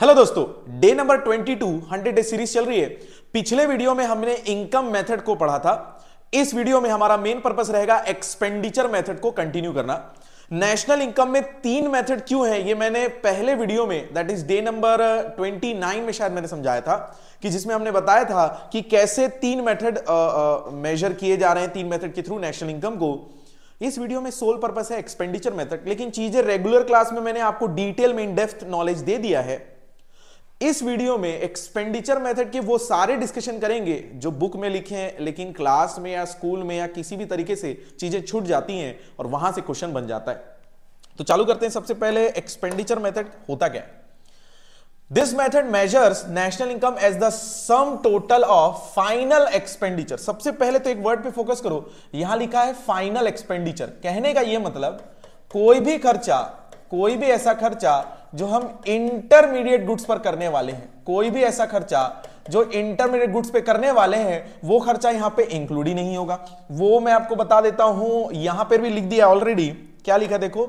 hello दोस्तों day number 22 100 day series चल रही है पिछले वीडियो में हमने इनकम मेथड को पढ़ा था इस वीडियो में हमारा मेन पर्पस रहेगा एक्सपेंडिचर मेथड को कंटिन्यू करना नेशनल इनकम में तीन मेथड क्यों है ये मैंने पहले वीडियो में दैट इज डे नंबर 29 में शायद मैंने समझाया था कि जिसमें हमने बताया था कि कैसे तीन मेथड मेजर uh, uh, किए जा रहे हैं तीन मेथड के थ्रू नेशनल इनकम को इस वीडियो में सोल पर्पस है एक्सपेंडिचर मेथड लेकिन चीजें रेगुलर क्लास में मैंने आपको डिटेल में इन डेप्थ नॉलेज दे दिया है इस वीडियो में एक्सपेंडिचर मेथड के वो सारे डिस्कशन करेंगे जो बुक में लिखे हैं लेकिन क्लास में या स्कूल में या किसी भी तरीके से चीजें छूट जाती हैं और वहां से क्वेश्चन बन जाता है तो चालू करते हैं सबसे पहले एक्सपेंडिचर मेथड होता क्या this method measures national income as the sum total of final expenditure सबसे पहले तो एक वर्ड पे फोकस करो यहां लिखा है फाइनल एक्सपेंडिचर कहने का यह मतलब कोई भी खर्चा कोई भी ऐसा खर्चा जो हम इंटरमीडिएट गुड्स पर करने वाले हैं कोई भी ऐसा खर्चा जो इंटरमीडिएट गुड्स पे करने वाले हैं वो खर्चा यहां पे इंक्लूड ही नहीं होगा वो मैं आपको बता देता हूं यहां पर भी लिख दिया ऑलरेडी क्या लिखा देखो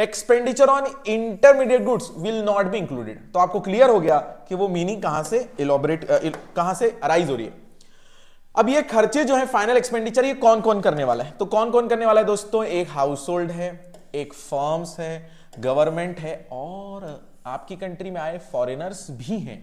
expenditure on intermediate goods will not be included तो आपको क्लियर हो गया कि वो मीनिंग कहां से इलोबरेट कहां से अराइज हो रही है अब ये खर्चे जो है फाइनल एक्सपेंडिचर ये कौन कौन करने वाला है तो कौन कौन करने वाला है दोस्तों एक हाउस होल्ड है एक फॉर्म्स है गवर्नमेंट है और आपकी कंट्री में आए फॉरेनर्स भी हैं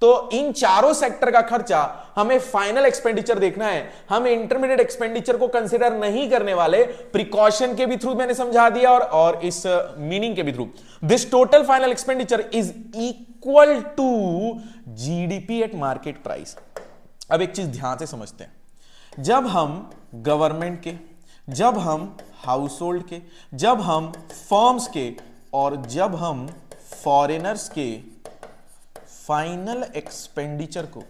तो इन चारों सेक्टर का खर्चा हमें फाइनल एक्सपेंडिचर देखना है हम इंटरमीडिएट एक्सपेंडिचर को कंसिडर नहीं करने वाले प्रिकॉशन के भी थ्रू मैंने समझा दिया और और इस मीनिंग के भी through this total final expenditure is equal to GDP at market price अब एक चीज ध्यान से समझते हैं जब हम गवर्नमेंट के जब हम हाउस होल्ड के जब हम फॉर्म्स के और जब हम फॉरेनर्स के फाइनल एक्सपेंडिचर को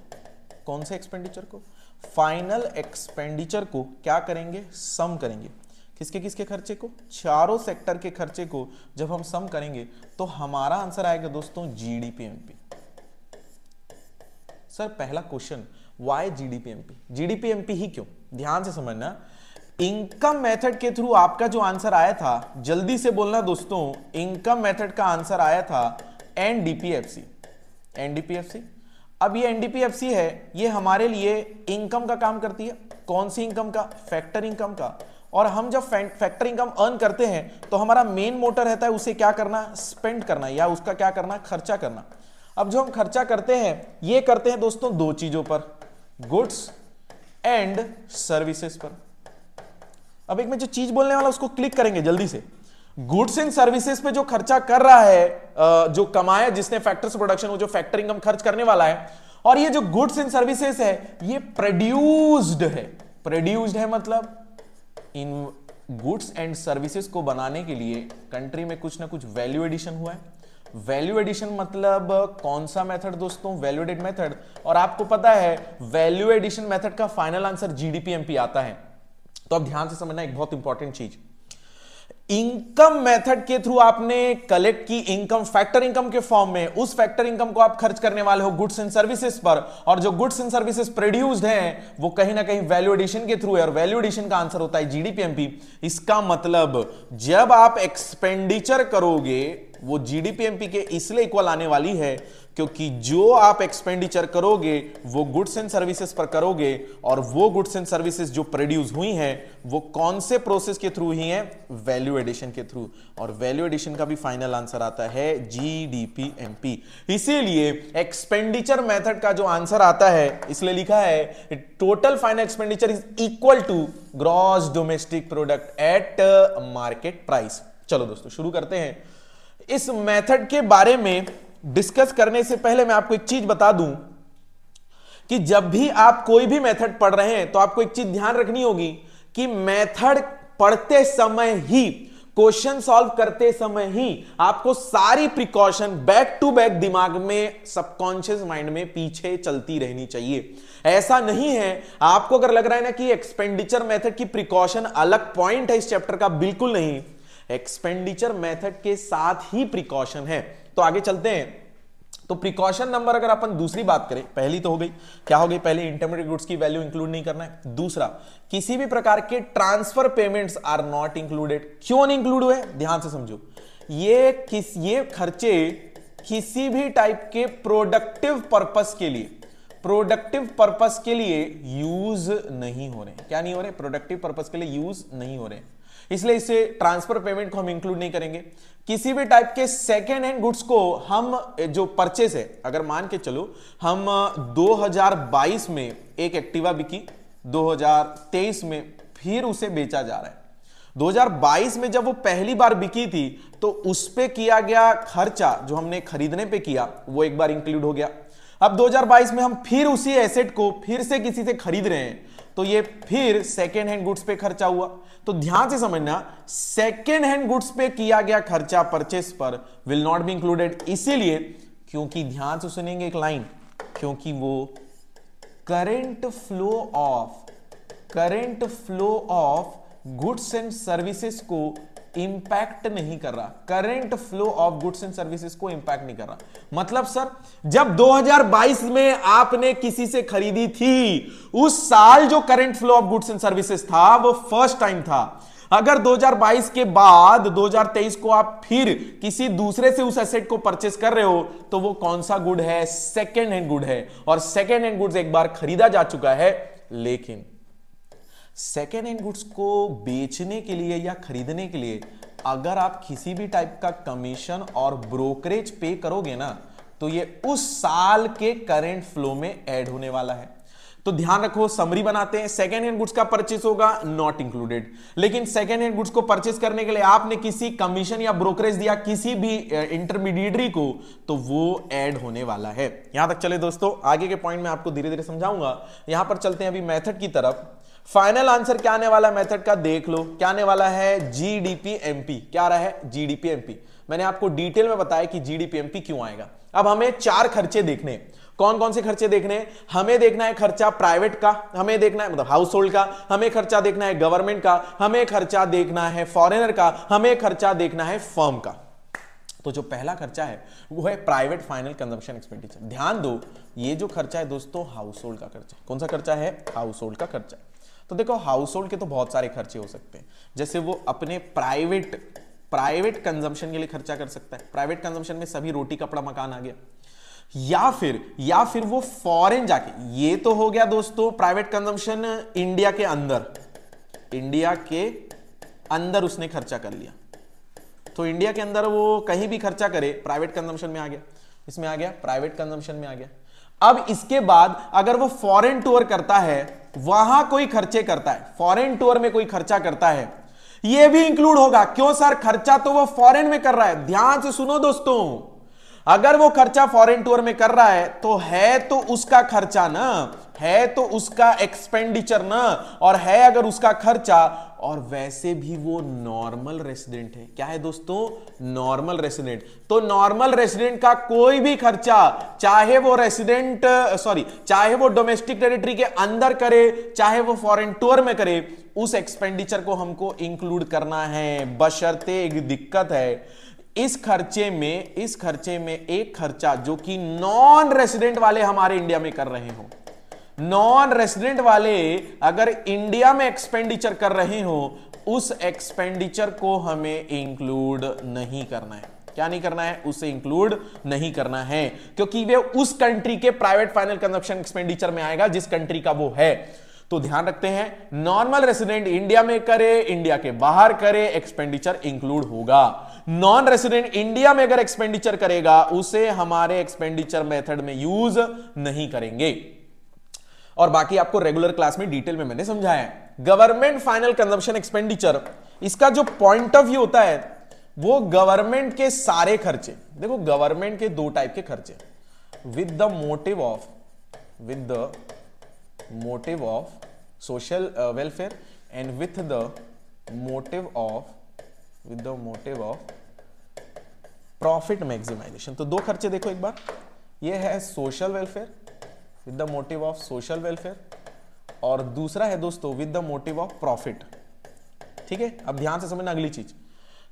कौन से एक्सपेंडिचर को फाइनल एक्सपेंडिचर को क्या करेंगे सम करेंगे किसके किसके खर्चे को चारों सेक्टर के खर्चे को जब हम सम करेंगे तो हमारा आंसर आएगा दोस्तों जीडीपीएमपी सर पहला क्वेश्चन वाई जीडीपीएमपी जीडीपीएमपी ही क्यों ध्यान से समझना इनकम मेथड के थ्रू आपका जो आंसर आया था जल्दी से बोलना दोस्तों इनकम मेथड का आंसर आया था एनडीपीएफसी एनडीपीएफसी अब ये एनडीपीएफसी है ये हमारे लिए इनकम का काम करती है कौन सी इनकम का फैक्टर इनकम का और हम जब फैक्टर इनकम अर्न करते हैं तो हमारा मेन मोटर रहता है उसे क्या करना स्पेंड करना या उसका क्या करना खर्चा करना अब जो हम खर्चा करते हैं ये करते हैं दोस्तों दो चीजों पर गुड्स एंड सर्विसेज पर अब एक मैं जो चीज बोलने वाला उसको क्लिक करेंगे जल्दी से गुड्स एंड सर्विसेज पे जो खर्चा कर रहा है जो कमाया जिसने फैक्टर्स प्रोडक्शन वो जो फैक्टर इनकम खर्च करने वाला है और ये जो गुड्स एंड सर्विसेज है ये प्रोड्यूस्ड है प्रोड्यूस्ड है मतलब इन गुड्स एंड सर्विसेज को बनाने के लिए कंट्री में कुछ ना कुछ वैल्यू एडिशन हुआ है वैल्यू एडिशन मतलब कौन सा मेथड दोस्तों वैल्यूडेड मेथड और आपको पता है वैल्यू एडिशन मेथड का फाइनल आंसर जीडीपीएमपी आता है तो अब ध्यान से समझना एक बहुत इंपॉर्टेंट चीज इनकम मेथड के थ्रू आपने कलेक्ट की इनकम फैक्टर इनकम के फॉर्म में उस फैक्टर इनकम को आप खर्च करने वाले हो गुड्स एंड सर्विसेज पर और जो गुड्स एंड सर्विसेज प्रोड्यूस्ड हैं वो कहीं ना कहीं वैल्यू एडिशन के थ्रू है और वैल्यू एडिशन का आंसर होता है जीडीपीएमपी इसका मतलब जब आप एक्सपेंडिचर करोगे वो जीडीपीएमपी के इसलिए इक्वल आने वाली है क्योंकि जो आप एक्सपेंडिचर करोगे वो गुड्स एंड सर्विसेज पर करोगे और वो गुड्स एंड सर्विसेज जो प्रोड्यूस हुई हैं वो कौन से प्रोसेस के थ्रू ही हैं वैल्यू एडिशन के थ्रू और वैल्यू एडिशन का भी फाइनल आंसर आता है जीडीपीएमपी इसीलिए एक्सपेंडिचर मेथड का जो आंसर आता है इसलिए लिखा है total final expenditure is equal to gross domestic product at market price चलो दोस्तों शुरू करते हैं इस मेथड के बारे में डिस्कस करने से पहले मैं आपको एक चीज बता दूं कि जब भी आप कोई भी मेथड पढ़ रहे हैं तो आपको एक चीज ध्यान रखनी होगी कि मेथड पढ़ते समय ही क्वेश्चन सॉल्व करते समय ही आपको सारी प्रिकॉशन बैक टू बैक दिमाग में सबकॉन्शियस माइंड में पीछे चलती रहनी चाहिए ऐसा नहीं है आपको अगर लग रहा है ना कि एक्सपेंडिचर मेथड की प्रिकॉशन अलग पॉइंट है इस चैप्टर का बिल्कुल नहीं एक्सपेंडिचर मेथड के साथ ही प्रिकॉशन है तो आगे चलते हैं तो प्रिकॉशन नंबर अगर अपन दूसरी बात करें पहली तो हो गई क्या हो गई पहले इंटरमीडिएट गुड्स की वैल्यू इंक्लूड नहीं करना है दूसरा किसी भी प्रकार के transfer payments are not included क्यों नहीं इंक्लूड हुए ध्यान से समझो ये किस ये खर्चे किसी भी टाइप के प्रोडक्टिव पर्पस के लिए प्रोडक्टिव पर्पस के लिए यूज नहीं हो रहे क्या नहीं हो रहे प्रोडक्टिव पर्पस के लिए यूज नहीं हो रहे इसलिए इसे ट्रांसफर पेमेंट को हम इंक्लूड नहीं करेंगे किसी भी टाइप के सेकेंड हैंड गुड्स को हम जो परचेस है अगर मान के चलो हम 2022 में एक एक्टिवा बिकी 2023 में फिर उसे बेचा जा रहा है 2022 में जब वो पहली बार बिकी थी तो उस पर किया गया खर्चा जो हमने खरीदने पे किया वो एक बार इंक्लूड हो गया अब 2022 में हम फिर उसी एसेट को फिर से किसी से खरीद रहे हैं तो ये फिर सेकेंड हैंड गुड्स पे खर्चा हुआ तो ध्यान से समझना सेकेंड हैंड गुड्स पे किया गया खर्चा परचेस पर विल नॉट बी इंक्लूडेड इसीलिए क्योंकि ध्यान से सुनेंगे एक लाइन क्योंकि वो current flow of current flow of goods and services को इंपैक्ट नहीं कर रहा current flow of goods and services को इंपैक्ट नहीं कर रहा मतलब सर जब 2022 में आपने किसी से खरीदी थी उस साल जो current flow of goods and services था वो फर्स्ट टाइम था अगर 2022 के बाद 2023 को आप फिर किसी दूसरे से उस एसेट को परचेस कर रहे हो तो वो कौन सा गुड है सेकेंड हैंड गुड है और सेकेंड हैंड गुड्स एक बार खरीदा जा चुका है लेकिन सेकेंड हैंड गुड्स को बेचने के लिए या खरीदने के लिए अगर आप किसी भी टाइप का कमीशन और ब्रोकरेज पे करोगे ना तो ये उस साल के करेंट फ्लो में ऐड होने वाला है तो ध्यान रखो समरी बनाते हैं सेकेंड हैंड गुड्स का परचेस होगा नॉट इंक्लूडेड लेकिन सेकेंड हैंड गुड्स को परचेस करने के लिए आपने किसी कमीशन या ब्रोकरेज दिया किसी भी इंटरमीडिएटरी को तो वो ऐड होने वाला है यहां तक चले दोस्तों आगे के पॉइंट में आपको धीरे धीरे समझाऊंगा यहां पर चलते हैं अभी मैथड की तरफ फाइनल आंसर क्या आने वाला मेथड का देख लो क्या आने वाला है जीडीपीएमपी क्या रहा है जीडीपीएमपी मैंने आपको डिटेल में बताया कि जीडीपीएमपी क्यों आएगा अब हमें चार खर्चे देखने हैं कौन कौन से खर्चे देखने हैं हमें देखना है खर्चा प्राइवेट का हमें देखना है मतलब हाउस होल्ड का हमें खर्चा देखना है गवर्नमेंट का हमें खर्चा देखना है फॉरेनर का हमें खर्चा देखना है फर्म का तो जो पहला खर्चा है वो है प्राइवेट फाइनल कंजम्पशन एक्सपेंडिचर ध्यान दो ये जो खर्चा है दोस्तों हाउस होल्ड का खर्चा कौन सा खर्चा है हाउस होल्ड का खर्चा तो देखो हाउस होल्ड के तो बहुत सारे खर्चे हो सकते हैं जैसे वो अपने प्राइवेट प्राइवेट कंजम्पशन के लिए खर्चा कर सकता है प्राइवेट कंजम्पशन में सभी रोटी कपड़ा मकान आ गया या फिर या फिर वो फॉरेन जाके ये तो हो गया दोस्तों प्राइवेट कंजम्पशन इंडिया के अंदर इंडिया के अंदर उसने खर्चा कर लिया तो इंडिया के अंदर वो कहीं भी खर्चा करे प्राइवेट कंजम्पशन में आ गया इसमें आ गया प्राइवेट कंजम्पशन में आ गया अब इसके बाद अगर वो फॉरेन टूर करता है वहां कोई खर्चे करता है फॉरेन टूर में कोई खर्चा करता है ये भी इंक्लूड होगा क्यों सर खर्चा तो वो फॉरेन में कर रहा है ध्यान से सुनो दोस्तों अगर वो खर्चा फॉरेन टूर में कर रहा है तो है तो उसका खर्चा ना है तो उसका एक्सपेंडिचर ना और है अगर उसका खर्चा और वैसे भी वो नॉर्मल रेसिडेंट है क्या है दोस्तों नॉर्मल रेसिडेंट तो नॉर्मल रेसिडेंट का कोई भी खर्चा चाहे वो रेसिडेंट सॉरी चाहे वो डोमेस्टिक टेरिटरी के अंदर करे चाहे वो फॉरेन टूर में करे उस एक्सपेंडिचर को हमको इंक्लूड करना है बशर्ते एक दिक्कत है इस खर्चे में इस खर्चे में एक खर्चा जो कि नॉन रेसिडेंट वाले हमारे इंडिया में कर रहे हो नॉन रेसिडेंट वाले अगर इंडिया में एक्सपेंडिचर कर रहे हो उस एक्सपेंडिचर को हमें इंक्लूड नहीं करना है क्या नहीं करना है उसे इंक्लूड नहीं करना है क्योंकि वे उस कंट्री के प्राइवेट फाइनल कंजप्शन एक्सपेंडिचर में आएगा जिस कंट्री का वो है तो ध्यान रखते हैं नॉर्मल रेसिडेंट इंडिया में करे इंडिया के बाहर करे एक्सपेंडिचर इंक्लूड होगा नॉन रेसिडेंट इंडिया में अगर एक्सपेंडिचर करेगा उसे हमारे एक्सपेंडिचर मेथड में यूज नहीं करेंगे और बाकी आपको रेगुलर क्लास में डिटेल में मैंने समझाया है गवर्नमेंट फाइनल कंजम्पशन एक्सपेंडिचर इसका जो पॉइंट ऑफ व्यू होता है वो गवर्नमेंट के सारे खर्चे देखो गवर्नमेंट के दो टाइप के खर्चे with the motive of with the motive of social welfare and with the motive of with the motive of profit maximisation तो दो खर्चे देखो एक बार ये है social welfare with the motive of social welfare और दूसरा है दोस्तों with the motive of profit ठीक है अब ध्यान से समझना अगली चीज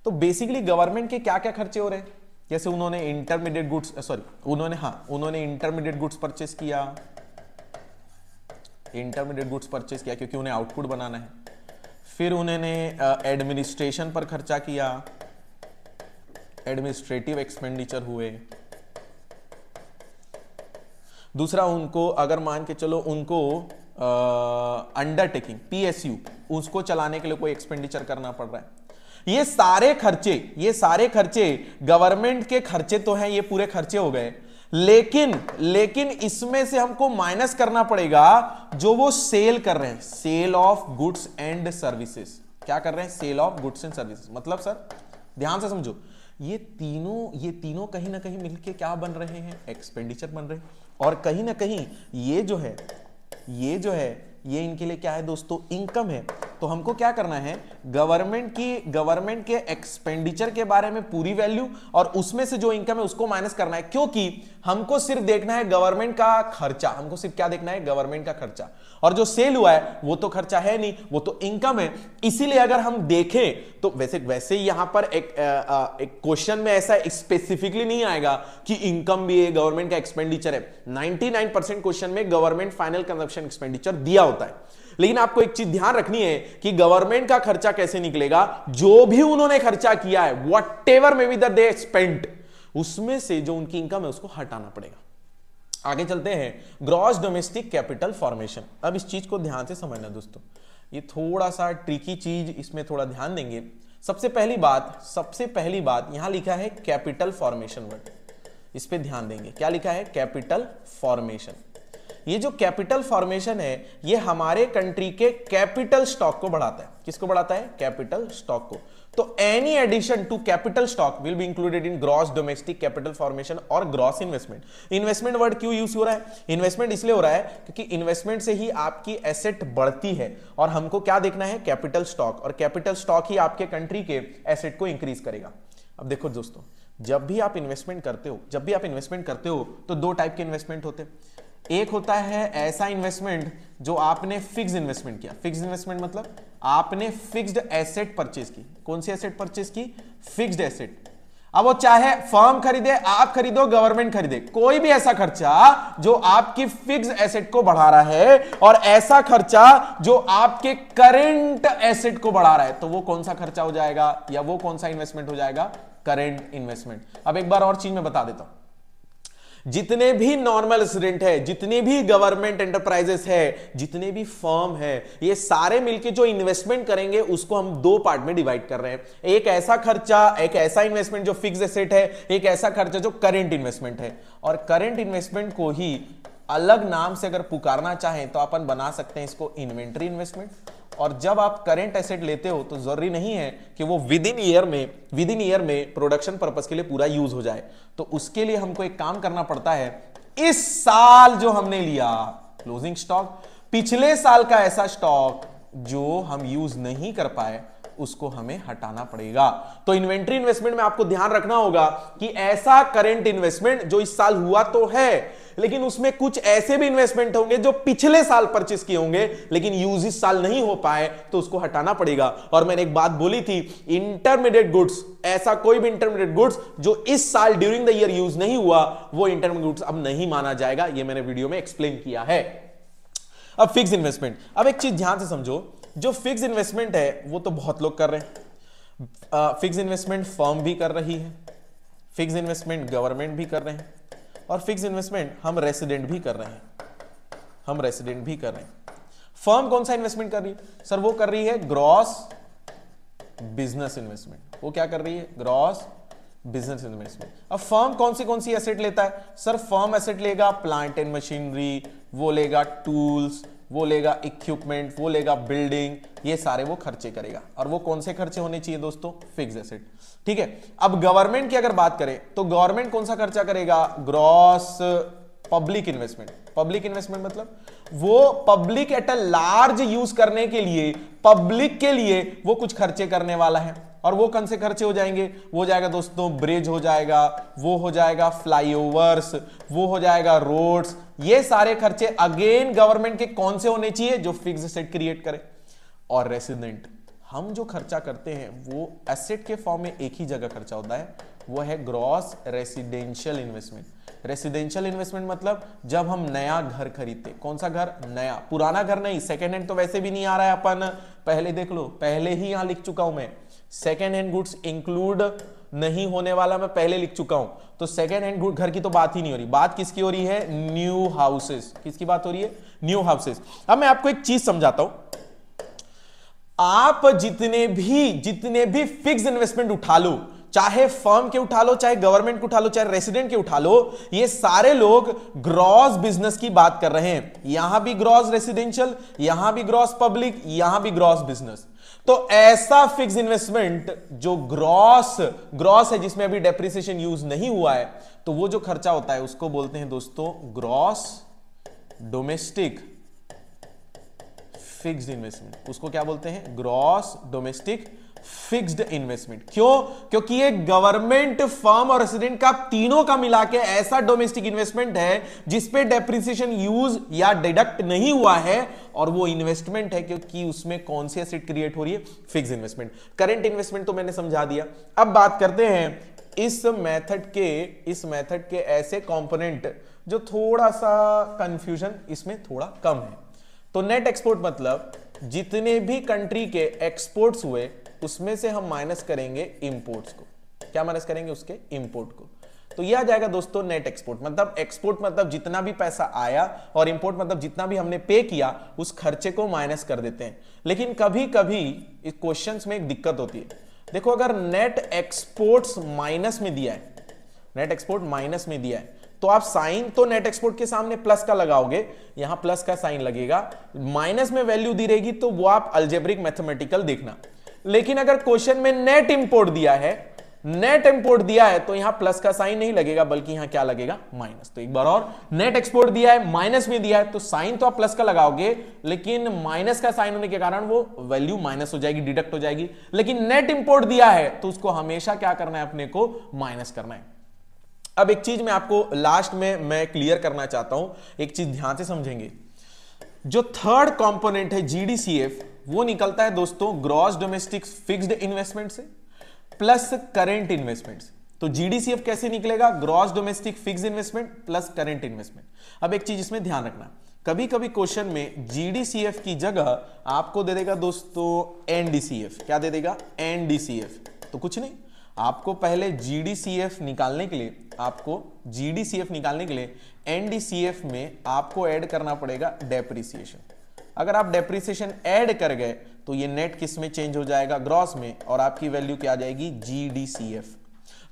तो बेसिकली गवर्नमेंट के क्या क्या खर्चे हो रहे हैं जैसे उन्होंने इंटरमीडिएट गुड्स सॉरी उन्होंने हाँ उन्होंने इंटरमीडिएट गुड्स परचेस किया इंटरमीडिएट गुड्स परचेस किया क्योंकि उन्हें आउटपुट बनाना है फिर उन्होंने एडमिनिस्ट्रेशन पर खर्चा किया एडमिनिस्ट्रेटिव एक्सपेंडिचर हुए दूसरा उनको अगर मान के चलो उनको अंडरटेकिंग पीएसयू उसको चलाने के लिए कोई एक्सपेंडिचर करना पड़ रहा है ये सारे खर्चे ये सारे खर्चे गवर्नमेंट के खर्चे तो हैं ये पूरे खर्चे हो गए लेकिन लेकिन इसमें से हमको माइनस करना पड़ेगा जो वो सेल कर रहे हैं sale of goods and services क्या कर रहे हैं sale of goods and services मतलब सर ध्यान से समझो ये तीनों ये तीनों कहीं ना कहीं मिलके क्या बन रहे हैं एक्सपेंडिचर बन रहे हैं और कहीं ना कहीं ये जो है ये जो है ये इनके लिए क्या है दोस्तों इनकम है तो हमको क्या करना है गवर्नमेंट की गवर्नमेंट के एक्सपेंडिचर के बारे में पूरी वैल्यू और उसमें से जो इनकम है उसको माइनस करना है क्योंकि हमको सिर्फ देखना है गवर्नमेंट का खर्चा हमको सिर्फ क्या देखना है गवर्नमेंट का खर्चा और जो सेल हुआ है वो तो खर्चा है नहीं वो तो इनकम है इसीलिए अगर हम देखें तो वैसे वैसे यहां पर एक, एक क्वेश्चन में ऐसा स्पेसिफिकली नहीं आएगा कि इनकम भी है गवर्नमेंट का एक्सपेंडिचर है 99% क्वेश्चन में गवर्नमेंट फाइनल कंजप्शन एक्सपेंडिचर दिया होता है लेकिन आपको एक चीज ध्यान रखनी है कि गवर्नमेंट का खर्चा कैसे निकलेगा जो भी उन्होंने खर्चा किया है whatever may be they spent उसमें से जो उनकी इनकम है उसको हटाना पड़ेगा आगे चलते हैं ग्रॉस डोमेस्टिक कैपिटल फॉर्मेशन अब इस चीज को ध्यान से समझना दोस्तों ये थोड़ा सा ट्रिकी चीज इसमें थोड़ा ध्यान देंगे सबसे पहली बात सबसे पहली बात यहां लिखा है कैपिटल फॉर्मेशन वर्ड इस पे ध्यान देंगे क्या लिखा है कैपिटल फॉर्मेशन ये जो कैपिटल फॉर्मेशन है ये हमारे कंट्री के कैपिटल स्टॉक को बढ़ाता है किसको बढ़ाता है कैपिटल स्टॉक को तो any addition to capital stock will be included in gross domestic capital formation और ग्रॉस इन्वेस्टमेंट इन्वेस्टमेंट वर्ड क्यों यूज हो रहा है इन्वेस्टमेंट इसलिए हो रहा है क्योंकि इन्वेस्टमेंट से ही आपकी एसेट बढ़ती है और हमको क्या देखना है कैपिटल स्टॉक और कैपिटल स्टॉक ही आपके कंट्री के एसेट को इंक्रीज करेगा अब देखो दोस्तों जब भी आप इन्वेस्टमेंट करते हो जब भी आप इन्वेस्टमेंट करते हो तो दो टाइप के इन्वेस्टमेंट होते हैं एक होता है ऐसा इन्वेस्टमेंट जो आपने फिक्स इन्वेस्टमेंट किया फिक्स इन्वेस्टमेंट मतलब आपने फिक्स्ड एसेट परचेज की कौन सी एसेट परचेज की फिक्स्ड एसेट अब वो चाहे फर्म खरीदे आप खरीदो गवर्नमेंट खरीदे कोई भी ऐसा खर्चा जो आपकी फिक्स एसेट को बढ़ा रहा है और ऐसा खर्चा जो आपके करेंट एसेट को बढ़ा रहा है तो वो कौन सा खर्चा हो जाएगा या वो कौन सा इन्वेस्टमेंट हो जाएगा करेंट इन्वेस्टमेंट अब एक बार और चीज में बता देता हूं जितने भी नॉर्मल स्टूडेंट है जितनी भी गवर्नमेंट एंटरप्राइजेस है जितने भी फर्म है ये सारे मिलके जो इन्वेस्टमेंट करेंगे उसको हम दो पार्ट में डिवाइड कर रहे हैं एक ऐसा खर्चा एक ऐसा इन्वेस्टमेंट जो फिक्स एसेट है एक ऐसा खर्चा जो करेंट इन्वेस्टमेंट है और करेंट इन्वेस्टमेंट को ही अलग नाम से अगर पुकारना चाहें तो अपन बना सकते हैं इसको इन्वेंट्री इन्वेस्टमेंट और जब आप करेंट एसेट लेते हो तो जरूरी नहीं है कि वो विद इन ईयर में विद इन ईयर में प्रोडक्शन पर्पज के लिए पूरा यूज हो जाए तो उसके लिए हमको एक काम करना पड़ता है इस साल जो हमने लिया क्लोजिंग स्टॉक पिछले साल का ऐसा स्टॉक जो हम यूज नहीं कर पाए उसको हमें हटाना पड़ेगा तो इन्वेंट्री इन्वेस्टमेंट में आपको ध्यान रखना होगा कि ऐसा करेंट इन्वेस्टमेंट जो इस साल हुआ तो है लेकिन उसमें कुछ ऐसे भी इन्वेस्टमेंट होंगे जो पिछले साल परचेस किए होंगे लेकिन यूज इस साल नहीं हो पाए तो उसको हटाना पड़ेगा और मैंने एक बात बोली थी इंटरमीडिएट गुड्स ऐसा कोई भी इंटरमीडिएट गुड्स जो इस साल ड्यूरिंग द ईयर यूज नहीं हुआ वो इंटरमीडिएट गुड्स अब नहीं माना जाएगा ये मैंने वीडियो में एक्सप्लेन किया है अब फिक्स इन्वेस्टमेंट अब एक चीज ध्यान से समझो जो फिक्स इन्वेस्टमेंट है वो तो बहुत लोग कर रहे हैं फिक्स इन्वेस्टमेंट फर्म भी कर रही है फिक्स इन्वेस्टमेंट गवर्नमेंट भी कर रहे हैं और फिक्स इन्वेस्टमेंट हम रेसिडेंट भी कर रहे हैं हम रेसिडेंट भी कर रहे हैं फर्म कौन सा इन्वेस्टमेंट कर रही है सर वो कर रही है ग्रॉस बिजनेस इन्वेस्टमेंट वो क्या कर रही है ग्रॉस बिजनेस इन्वेस्टमेंट अब फर्म कौन सी कौन सी एसेट लेता है सर फर्म एसेट लेगा प्लांट एंड मशीनरी वो लेगा टूल्स वो लेगा इक्विपमेंट वो लेगा बिल्डिंग ये सारे वो खर्चे करेगा और वो कौन से खर्चे होने चाहिए दोस्तों फिक्स एसेट ठीक है अब गवर्नमेंट की अगर बात करें तो गवर्नमेंट कौन सा खर्चा करेगा gross public investment public investment मतलब वो public at a large use करने के लिए पब्लिक के लिए वो कुछ खर्चे करने वाला है और वो कौन से खर्चे हो जाएंगे वो जाएगा दोस्तों ब्रिज हो जाएगा वो हो जाएगा फ्लाईओवर्स वो हो जाएगा रोड्स ये सारे खर्चे अगेन गवर्नमेंट के कौन से होने चाहिए जो फिक्स एसेट क्रिएट करे और रेसिडेंट हम जो खर्चा करते हैं वो एसेट के फॉर्म में एक ही जगह खर्चा होता है वो है gross residential investment residential investment मतलब जब हम नया घर खरीदते कौन सा घर नया पुराना घर नहीं सेकेंड हैंड तो वैसे भी नहीं आ रहा है अपन पहले देख लो पहले ही यहां लिख चुका हूं मैं सेकेंड हैंड गुड्स इंक्लूड नहीं होने वाला मैं पहले लिख चुका हूं तो सेकेंड हैंड घर की तो बात ही नहीं हो रही बात किसकी हो रही है न्यू हाउसेस किसकी बात हो रही है न्यू हाउसेस अब मैं आपको एक चीज समझाता हूं आप जितने भी जितने भी फिक्स इन्वेस्टमेंट उठा लो चाहे फर्म के उठा लो चाहे गवर्नमेंट के उठा लो चाहे रेसिडेंट के उठा लो ये सारे लोग ग्रॉस बिजनेस की बात कर रहे हैं यहां भी ग्रॉस रेसिडेंशियल यहां भी ग्रॉस पब्लिक यहां भी ग्रॉस बिजनेस तो ऐसा फिक्स इन्वेस्टमेंट जो ग्रॉस ग्रॉस है जिसमें अभी डेप्रिसिएशन यूज नहीं हुआ है तो वो जो खर्चा होता है उसको बोलते हैं दोस्तों ग्रॉस डोमेस्टिक फिक्स्ड इन्वेस्टमेंट उसको क्या बोलते हैं ग्रॉस डोमेस्टिक फिक्स्ड इन्वेस्टमेंट क्यों क्योंकि ये गवर्नमेंट फर्म और रेसिडेंट का तीनों का मिला के ऐसा डोमेस्टिक इन्वेस्टमेंट है जिसपे डेप्रिसिएशन यूज या डिडक्ट नहीं हुआ है और वो इन्वेस्टमेंट है क्योंकि उसमें कौन सी एसेट क्रिएट हो रही है फिक्स इन्वेस्टमेंट करेंट इन्वेस्टमेंट तो मैंने समझा दिया अब बात करते हैं इस मेथड के इस मेथड के ऐसे कंपोनेंट जो थोड़ा सा कंफ्यूजन इसमें थोड़ा कम है तो नेट एक्सपोर्ट मतलब जितने भी कंट्री के एक्सपोर्ट्स हुए उसमें से हम माइनस करेंगे इंपोर्ट्स को क्या माइनस करेंगे उसके इंपोर्ट को तो यह आ जाएगा दोस्तों नेट एक्सपोर्ट मतलब एक्सपोर्ट मतलब जितना भी पैसा आया और इंपोर्ट मतलब जितना भी हमने पे किया उस खर्चे को माइनस कर देते हैं लेकिन कभी कभी क्वेश्चन में एक दिक्कत होती है देखो अगर नेट एक्सपोर्ट्स माइनस में दिया है नेट एक्सपोर्ट माइनस में दिया है तो आप साइन तो नेट एक्सपोर्ट के सामने प्लस का लगाओगे यहां प्लस का साइन लगेगा माइनस में वैल्यू दी रहेगी तो वो आप अल्जेब्रिक मैथमेटिकल देखना लेकिन अगर क्वेश्चन में नेट इंपोर्ट दिया है नेट इंपोर्ट दिया है तो यहां प्लस का साइन नहीं लगेगा बल्कि यहां क्या लगेगा माइनस तो एक बार और नेट एक्सपोर्ट दिया है माइनस में दिया है तो साइन तो आप प्लस का लगाओगे लेकिन माइनस का साइन होने के कारण वो वैल्यू माइनस हो जाएगी डिडक्ट हो जाएगी लेकिन नेट इंपोर्ट दिया है तो उसको हमेशा क्या करना है अपने को माइनस करना है अब एक चीज मैं आपको लास्ट में मैं क्लियर करना चाहता हूं एक चीज ध्यान से समझेंगे जो थर्ड कॉम्पोनेंट है जीडीसीएफ वो निकलता है दोस्तों ग्रॉस डोमेस्टिक फिक्स्ड इन्वेस्टमेंट से प्लस करेंट इन्वेस्टमेंट तो जीडीसीएफ कैसे निकलेगा gross domestic fix investment plus current investment अब एक चीज इसमें ध्यान रखना कभी कभी क्वेश्चन में जीडीसीएफ की जगह आपको दे देगा दोस्तों एनडीसीएफ क्या दे देगा एनडीसीएफ तो कुछ नहीं आपको पहले जीडीसीएफ निकालने के लिए आपको जीडीसीएफ निकालने के लिए एनडीसीएफ में आपको ऐड करना पड़ेगा डेप्रिसिएशन अगर आप डेप्रिसिएशन ऐड कर गए तो ये नेट किस में चेंज हो जाएगा ग्रॉस में और आपकी वैल्यू क्या आ जाएगी जीडीसीएफ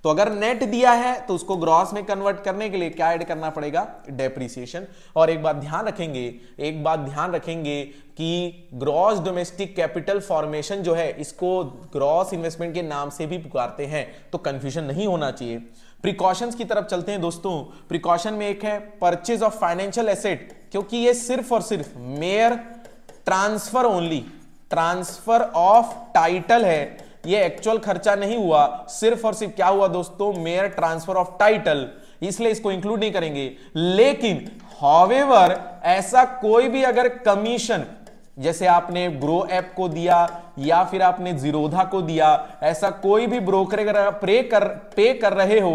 तो अगर नेट दिया है तो उसको ग्रॉस में कन्वर्ट करने के लिए क्या ऐड करना पड़ेगा डेप्रिसिएशन और एक बात ध्यान रखेंगे एक बात ध्यान रखेंगे कि ग्रॉस डोमेस्टिक कैपिटल फॉर्मेशन जो है इसको ग्रॉस इन्वेस्टमेंट के नाम से भी पुकारते हैं तो कंफ्यूजन नहीं होना चाहिए प्रिकॉशंस की तरफ चलते हैं दोस्तों प्रिकॉशन में एक है परचेज ऑफ फाइनेंशियल एसेट क्योंकि ये सिर्फ और सिर्फ mere transfer only transfer of title है ये एक्चुअल खर्चा नहीं हुआ सिर्फ और सिर्फ क्या हुआ दोस्तों मेयर ट्रांसफर ऑफ टाइटल इसलिए इसको इंक्लूड नहीं करेंगे लेकिन हॉवेवर ऐसा कोई भी अगर कमीशन जैसे आपने ब्रो ऐप को दिया या फिर आपने जीरोधा को दिया ऐसा कोई भी ब्रोकर पे कर पे कर रहे हो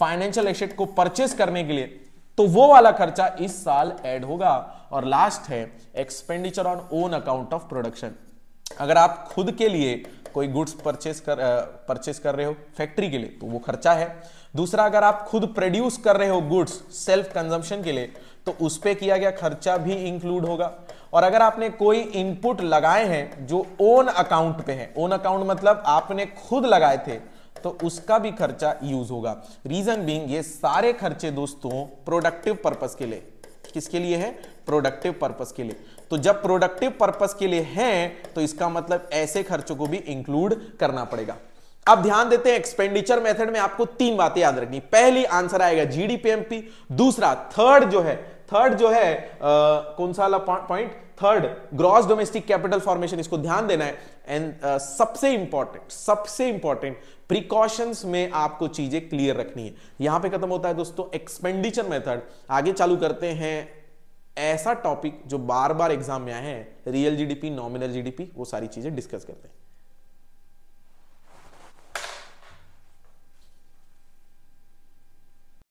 फाइनेंशियल एसेट को परचेस करने के लिए तो वो वाला खर्चा इस साल ऐड होगा और लास्ट है expenditure on own account of production अगर आप खुद के लिए कोई गुड्स परचेस कर परचेस कर रहे हो फैक्ट्री के लिए तो वो खर्चा है दूसरा अगर आप खुद प्रोड्यूस कर रहे हो गुड्स सेल्फ कंजम्पशन के लिए तो उस पर किया गया खर्चा भी इंक्लूड होगा और अगर आपने कोई इनपुट लगाए हैं जो ओन अकाउंट पे है ओन अकाउंट मतलब आपने खुद लगाए थे तो उसका भी खर्चा यूज होगा रीजन बींग ये सारे खर्चे दोस्तों प्रोडक्टिव पर्पज के लिए किसके लिए है प्रोडक्टिव पर्पज के लिए तो जब प्रोडक्टिव पर्पज के लिए है तो इसका मतलब ऐसे खर्चों को भी इंक्लूड करना पड़ेगा अब ध्यान देते हैं एक्सपेंडिचर मेथड में आपको तीन बातें याद रखनी पहली आंसर आएगा जीडीपीएमपी दूसरा थर्ड जो है थर्ड जो है आ, कौन सा point third gross domestic capital formation इसको ध्यान देना है एंड uh, सबसे इंपॉर्टेंट सबसे इंपॉर्टेंट प्रिकॉशंस में आपको चीजें क्लियर रखनी है यहां पे खत्म होता है दोस्तों एक्सपेंडिचर मेथड आगे चालू करते हैं ऐसा टॉपिक जो बार बार एग्जाम में आए हैं रियल जीडीपी नॉमिनल जीडीपी वो सारी चीजें डिस्कस करते हैं